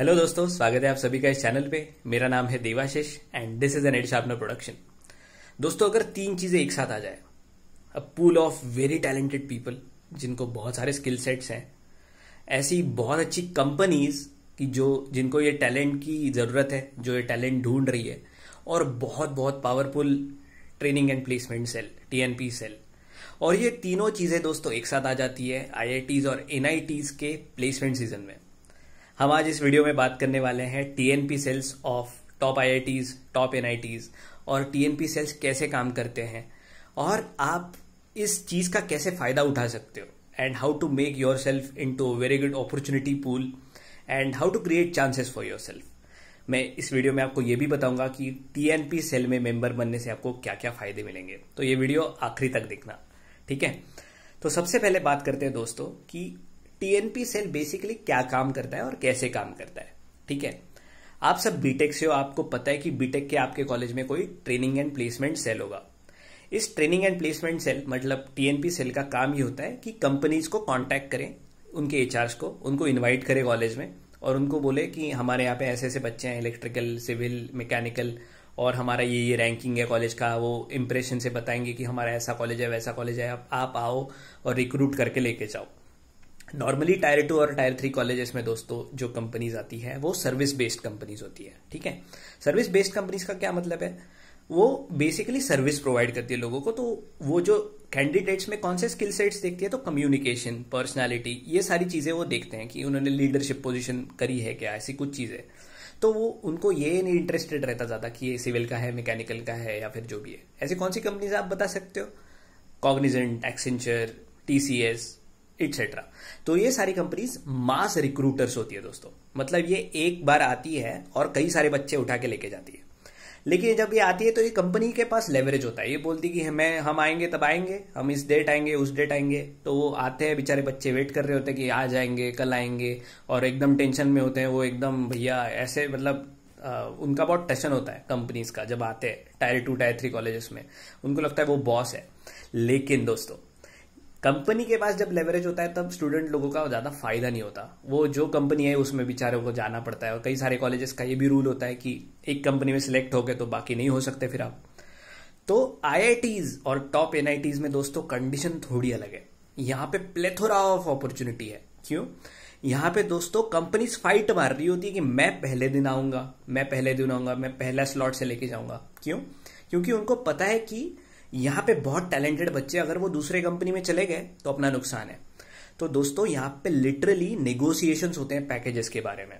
Hello दोस्तों स्वागत है आप सभी का इस चैनल पे मेरा नाम है Devashish and this is an ad sharpener production दोस्तों अगर तीन चीजें एक साथ आ जाए a pool of very talented people जिनको बहुत सारे स्किल सेट्स हैं ऐसी बहुत अच्छी कंपनीज की जो जिनको ये टैलेंट की जरूरत है जो ये टैलेंट ढूंढ रही है और बहुत बहुत powerful training and placement cell TNP cell और ये तीनों चीजें दोस्तों एक साथ आ जाती है आईआईटीज और एनआईटीज के प्लेसमेंट सीजन में हम आज इस वीडियो में बात करने वाले हैं TNP cells of top IITs top NITs और टीएनपी सेल्स कैसे काम करते हैं और आप इस चीज का कैसे फायदा उठा सकते हो and how to make yourself into very good opportunity pool and how to create chances for yourself मैं इस वीडियो में आपको ये भी बताऊंगा कि टीएनपी सेल में मेंबर बनने से आपको क्या क्या फायदे मिलेंगे तो ये वीडियो आखिरी तक देखना ठीक है तो सबसे पहले बात करते हैं दोस्तों कि टीएनपी सेल बेसिकली क्या काम करता है और कैसे काम करता है ठीक है आप सब बीटेक से हो आपको पता है कि बीटेक के आपके कॉलेज में कोई ट्रेनिंग एंड प्लेसमेंट सेल होगा इस ट्रेनिंग एंड प्लेसमेंट सेल मतलब टीएनपी सेल का काम ही होता है कि कंपनीज को कांटेक्ट करें उनके एच को उनको इन्वाइट करें कॉलेज में और उनको बोले कि हमारे यहाँ पे ऐसे ऐसे बच्चे हैं इलेक्ट्रिकल सिविल मैकेनिकल और हमारा ये ये रैंकिंग है कॉलेज का वो इम्प्रेशन से बताएंगे कि हमारा ऐसा कॉलेज है वैसा कॉलेज है आप आओ और रिक्रूट करके लेके जाओ नॉर्मली टायर टू और टायर थ्री कॉलेजेस में दोस्तों जो कंपनीज आती है वो सर्विस बेस्ड कंपनीज होती है ठीक है सर्विस बेस्ड कंपनीज का क्या मतलब है वो बेसिकली सर्विस प्रोवाइड करती है लोगों को तो वो जो कैंडिडेट्स में कौन से स्किल सेट्स देखती है तो कम्युनिकेशन पर्सनैलिटी ये सारी चीज़ें वो देखते हैं कि उन्होंने लीडरशिप पोजिशन करी है क्या ऐसी कुछ चीज़ें तो वो उनको ये नहीं इंटरेस्टेड रहता ज़्यादा कि ये सिविल का है मैकेनिकल का है या फिर जो भी है ऐसी कौन सी कंपनीज आप बता सकते हो Cognizant Accenture T C S etcetera तो ये सारी कंपनीज मास रिक्रूटर्स होती है दोस्तों मतलब ये एक बार आती है और कई सारे बच्चे उठा के लेके जाती है लेकिन जब ये आती है तो ये कंपनी के पास लेवरेज होता है ये बोलती कि हमें हम आएंगे तब आएंगे हम इस डेट आएंगे उस डेट आएंगे तो वो आते हैं बेचारे बच्चे वेट कर रहे होते हैं कि आज आएंगे कल आएंगे और एकदम टेंशन में होते हैं वो एकदम भैया ऐसे मतलब उनका बहुत टेंशन होता है कंपनीज का जब आते हैं tier two tier three colleges में उनको लगता है वो बॉस है लेकिन दोस्तों कंपनी के पास जब लेवरेज होता है तब स्टूडेंट लोगों का ज़्यादा फायदा नहीं होता वो जो कंपनी है उसमें बेचारों को जाना पड़ता है और कई सारे कॉलेजेस का ये भी रूल होता है कि एक कंपनी में सिलेक्ट हो गए तो बाकी नहीं हो सकते फिर आप तो आई और टॉप एन में दोस्तों कंडीशन थोड़ी अलग है यहाँ पे प्लेथोरा ऑफ अपॉर्चुनिटी है क्यों यहाँ पे दोस्तों कंपनीज फाइट मार रही होती है कि मैं पहले दिन आऊंगा मैं पहले दिन आऊंगा मैं पहला स्लॉट से लेके जाऊंगा क्यों क्योंकि उनको पता है कि यहाँ पे बहुत टैलेंटेड बच्चे अगर वो दूसरे कंपनी में चले गए तो अपना नुकसान है तो दोस्तों यहाँ पे लिटरली निगोसिएशन होते हैं पैकेजेस के बारे में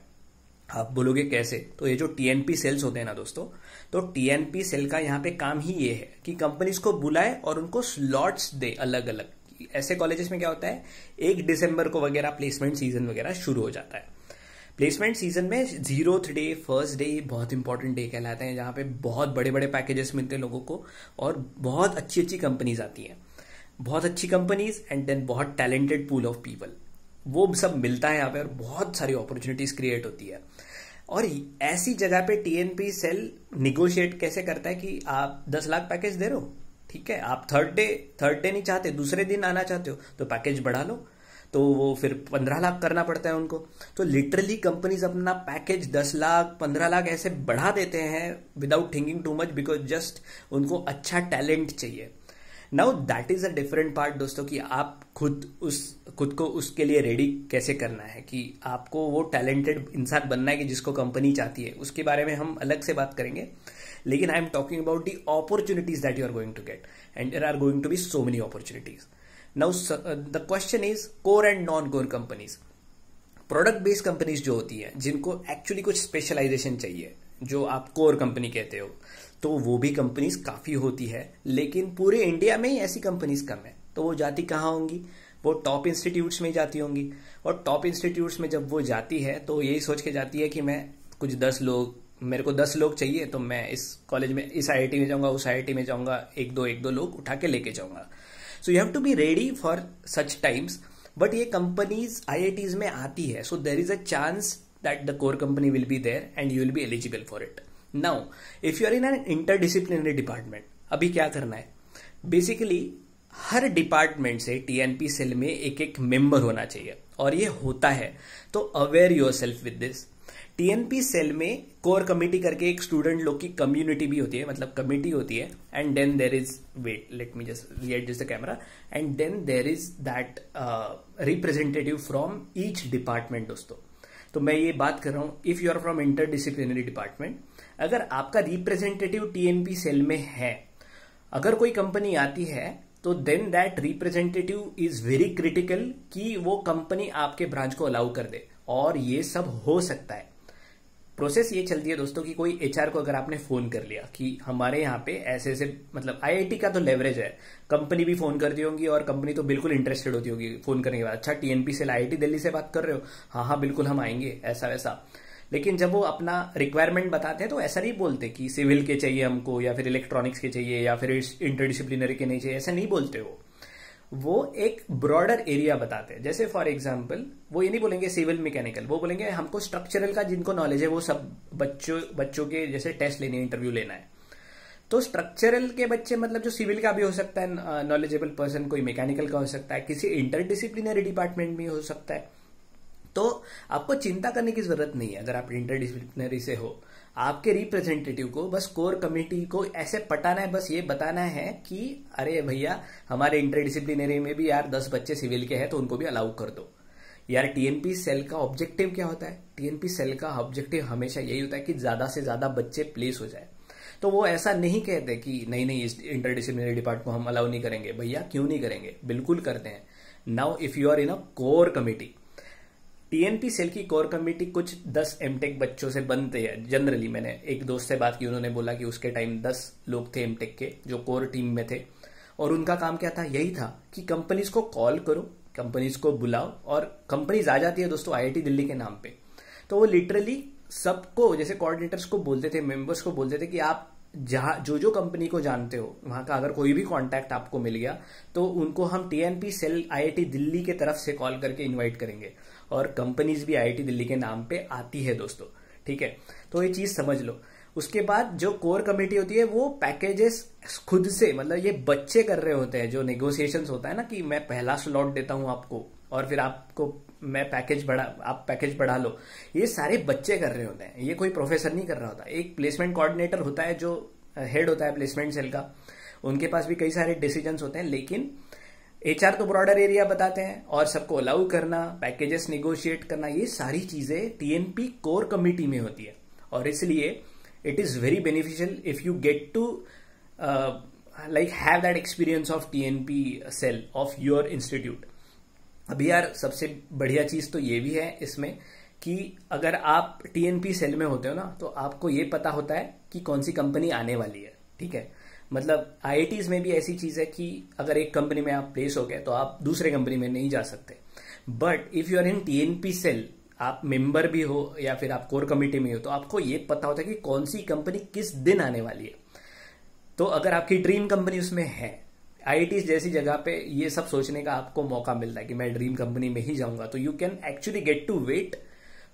आप बोलोगे कैसे तो ये जो टीएनपी सेल्स होते हैं ना दोस्तों तो टीएनपी सेल का यहाँ पे काम ही ये है कि कंपनीज को बुलाए और उनको स्लॉट्स दे अलग अलग ऐसे कॉलेजेस में क्या होता है एक दिसंबर को वगैरह प्लेसमेंट सीजन वगैरह शुरू हो जाता है प्लेसमेंट सीजन में जीरो डे फर्स्ट डे ये बहुत इंपॉर्टेंट डे कहलाते हैं जहाँ पे बहुत बड़े बड़े पैकेजेस मिलते हैं लोगों को और बहुत अच्छी अच्छी कंपनीज आती हैं बहुत अच्छी कंपनीज एंड देन बहुत टैलेंटेड पूल ऑफ पीपल वो सब मिलता है यहाँ पे और बहुत सारी अपॉर्चुनिटीज क्रिएट होती है और ऐसी जगह पे टीएनपी सेल निगोशिएट कैसे करता है कि आप दस लाख पैकेज दे रहे हो ठीक है आप थर्ड डे थर्ड डे नहीं चाहते दूसरे दिन आना चाहते हो तो पैकेज बढ़ा लो तो वो फिर पंद्रह लाख करना पड़ता है उनको तो लिटरली कंपनीज अपना पैकेज दस लाख पंद्रह लाख ऐसे बढ़ा देते हैं without thinking too much because just उनको अच्छा टैलेंट चाहिए now that is a different part दोस्तों कि आप खुद उस खुद को उसके लिए रेडी कैसे करना है कि आपको वो टैलेंटेड इंसान बनना है कि जिसको कंपनी चाहती है उसके बारे में हम अलग से बात करेंगे लेकिन I am talking about the opportunities that you are going to get and there are going to be so many opportunities now the question is core and non core companies product based companies जो होती हैं जिनको actually कुछ specialisation चाहिए जो आप core company कहते हो तो वो भी कंपनीज काफी होती है लेकिन पूरे इंडिया में ही ऐसी कंपनीज कम है तो वो जाती कहाँ होंगी वो टॉप इंस्टीट्यूट्स में जाती होंगी और टॉप इंस्टीट्यूट्स में जब वो जाती है तो यही सोच के जाती है कि मैं कुछ दस लोग मेरे को दस लोग चाहिए तो मैं इस कॉलेज में इस आई में जाऊंगा उस आई में जाऊंगा एक दो एक दो लोग उठा के लेके जाऊंगा so you have to be ready for such times but ये कंपनीज आई में आती है so there is a chance that the core company will be there and you will be eligible for it now if you are in an interdisciplinary department अभी क्या करना है basically हर डिपार्टमेंट से टीएनपी सेल में एक एक member होना चाहिए और ये होता है तो aware yourself with this TNP cell में कोर कमेटी करके एक स्टूडेंट लोग की कम्युनिटी भी होती है मतलब कमिटी होती है and then there is wait let me just readjust the camera and then there is that representative from each department दोस्तों तो मैं ये बात कर रहा हूं if you are from interdisciplinary department अगर आपका रिप्रेजेंटेटिव टीएनपी सेल में है अगर कोई कंपनी आती है तो then that representative is very critical कि वो कंपनी आपके ब्रांच को अलाउ कर दे और ये सब हो सकता है प्रोसेस ये चलती है दोस्तों कि कोई एचआर को अगर आपने फोन कर लिया कि हमारे यहाँ पे ऐसे ऐसे मतलब आईआईटी का तो लेवरेज है कंपनी भी फोन करती होगी और कंपनी तो बिल्कुल इंटरेस्टेड होती होगी फोन करने के बाद अच्छा टीएनपी से आईआईटी दिल्ली से बात कर रहे हो हाँ हाँ बिल्कुल हम आएंगे ऐसा वैसा लेकिन जब वो अपना रिक्वायरमेंट बताते हैं तो ऐसा नहीं बोलते कि सिविल के चाहिए हमको या फिर इलेक्ट्रॉनिक्स के चाहिए या फिर इंटरडिसिप्लिनरी के नहीं चाहिए ऐसा नहीं बोलते वो वो एक ब्रॉडर एरिया बताते हैं जैसे फॉर एग्जाम्पल वो ये नहीं बोलेंगे सिविल मैकेनिकल वो बोलेंगे हमको स्ट्रक्चरल का जिनको नॉलेज है वो सब बच्चों बच्चों के जैसे टेस्ट लेने इंटरव्यू लेना है तो स्ट्रक्चरल के बच्चे मतलब जो सिविल का भी हो सकता है नॉलेजेबल पर्सन कोई मैकेनिकल का हो सकता है किसी इंटरडिसिप्लिनरी डिपार्टमेंट में हो सकता है तो आपको चिंता करने की जरूरत नहीं है अगर आप इंटरडिसिप्लिनरी से हो आपके रिप्रेजेंटेटिव को बस कोर कमेटी को ऐसे पटाना है बस ये बताना है कि अरे भैया हमारे इंटरडिसिप्लिनरी में भी यार दस बच्चे सिविल के हैं तो उनको भी अलाउ कर दो यार टीएनपी सेल का ऑब्जेक्टिव क्या होता है टीएनपी सेल का ऑब्जेक्टिव हमेशा यही होता है कि ज्यादा से ज्यादा बच्चे प्लेस हो जाए तो वो ऐसा नहीं कहते कि नहीं नहीं इस इंटरडिसिप्लिनरी डिपार्ट को हम अलाउ नहीं करेंगे भैया क्यों नहीं करेंगे बिल्कुल करते हैं now if you are in a core committee TNP cell की कोर कमेटी कुछ दस एमटेक बच्चों से बनते हैं जनरली मैंने एक दोस्त से बात की उन्होंने बोला कि उसके टाइम दस लोग थे एमटेक के जो कोर टीम में थे और उनका काम क्या था यही था कि कंपनीज को कॉल करो कंपनीज को बुलाओ और कंपनीज आ जाती है दोस्तों आईआईटी दिल्ली के नाम पे तो वो लिटरली सबको जैसे कोऑर्डिनेटर्स को बोलते थे मेंबर्स को बोलते थे कि आप जहा जो जो कंपनी को जानते हो वहां का अगर कोई भी कांटेक्ट आपको मिल गया तो उनको हम टीएनपी सेल आईआईटी दिल्ली के तरफ से कॉल करके इनवाइट करेंगे और कंपनीज भी आईआईटी दिल्ली के नाम पे आती है दोस्तों ठीक है तो ये चीज समझ लो उसके बाद जो कोर कमेटी होती है वो पैकेजेस खुद से मतलब ये बच्चे कर रहे होते हैं जो नेगोशिएशन होता है ना कि मैं पहला स्लॉट देता हूं आपको और फिर आपको मैं पैकेज बढ़ा आप पैकेज बढ़ा लो ये सारे बच्चे कर रहे होते हैं ये कोई प्रोफेसर नहीं कर रहा होता एक प्लेसमेंट कोऑर्डिनेटर होता है जो हेड uh, होता है प्लेसमेंट सेल का उनके पास भी कई सारे डिसीजन होते हैं लेकिन एचआर तो ब्रॉडर एरिया बताते हैं और सबको अलाउ करना पैकेजेस निगोशिएट करना ये सारी चीजें टीएनपी कोर कमिटी में होती है और इसलिए it is very beneficial if you get to like have that experience of TNP cell of your institute अभी यार सबसे बढ़िया चीज तो ये भी है इसमें कि अगर आप टीएनपी सेल में होते हो ना तो आपको ये पता होता है कि कौन सी कंपनी आने वाली है ठीक है मतलब आई में भी ऐसी चीज है कि अगर एक कंपनी में आप प्लेस हो गए तो आप दूसरे कंपनी में नहीं जा सकते but if you are in TNP cell आप मेंबर भी हो या फिर आप कोर कमेटी में हो तो आपको ये पता होता है कि कौन सी कंपनी किस दिन आने वाली है तो अगर आपकी ड्रीम कंपनी उसमें है आई जैसी जगह पे ये सब सोचने का आपको मौका मिलता है कि मैं ड्रीम कंपनी में ही जाऊंगा तो you can actually get to wait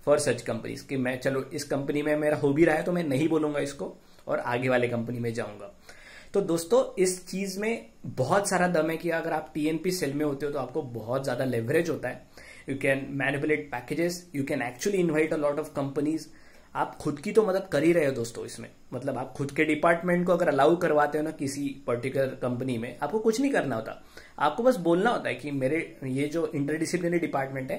for such companies कि मैं चलो इस कंपनी में मेरा हो भी रहा है तो मैं नहीं बोलूंगा इसको और आगे वाले कंपनी में जाऊंगा तो दोस्तों इस चीज में बहुत सारा दम है कि अगर आप टीएनपी सेल में होते हो तो आपको बहुत ज्यादा लेवरेज होता है you can manipulate packages you can actually invite a lot of companies आप खुद की तो मदद कर ही रहे हो दोस्तों इसमें मतलब आप खुद के डिपार्टमेंट को अगर अलाउ करवाते हो ना किसी पर्टिकुलर कंपनी में आपको कुछ नहीं करना होता आपको बस बोलना होता है कि मेरे ये जो इंटरडिसिप्लिनरी डिपार्टमेंट है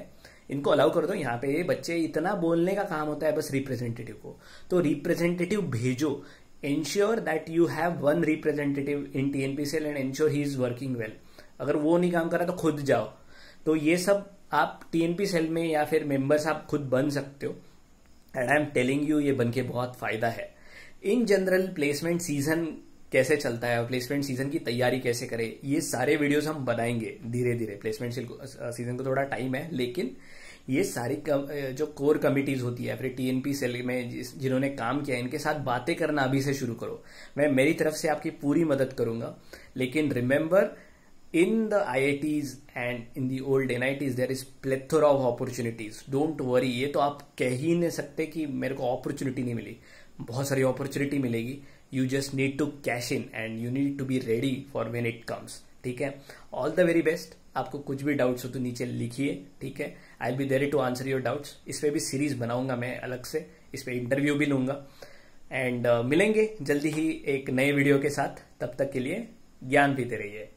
इनको अलाउ कर दो यहाँ पे ये बच्चे इतना बोलने का काम होता है बस रिप्रेजेंटेटिव को तो रिप्रेजेंटेटिव भेजो ensure that you have one representative in T N P cell and ensure he is working well अगर वो नहीं काम करा तो खुद जाओ तो ये सब आप टीएनपी सेल में या फिर मेंबर्स आप खुद बन सकते हो and I am telling you ये बन के बहुत फायदा है इन जनरल प्लेसमेंट सीजन कैसे चलता है और प्लेसमेंट सीजन की तैयारी कैसे करें ये सारे वीडियोस हम बनाएंगे धीरे धीरे प्लेसमेंट सीजन को थोड़ा टाइम है लेकिन ये सारी कम, जो कोर कमिटीज होती है फिर टीएनपी सेल में जिन्होंने काम किया इनके साथ बातें करना अभी से शुरू करो मैं मेरी तरफ से आपकी पूरी मदद करूंगा लेकिन remember in the IITs and in the old NITs there is plethora of opportunities. Don't worry ये तो आप कह ही नहीं सकते कि मेरे को opportunity नहीं मिली बहुत सारी opportunity मिलेगी You just need to cash in and you need to be ready for when it comes. ठीक है All the very best. आपको कुछ भी डाउट्स हो तो नीचे लिखिए ठीक है I will be there to answer your doubts इस पर भी सीरीज बनाऊंगा मैं अलग से इस पर इंटरव्यू भी लूंगा एंड uh, मिलेंगे जल्दी ही एक नए वीडियो के साथ तब तक के लिए ज्ञान पीते रहिए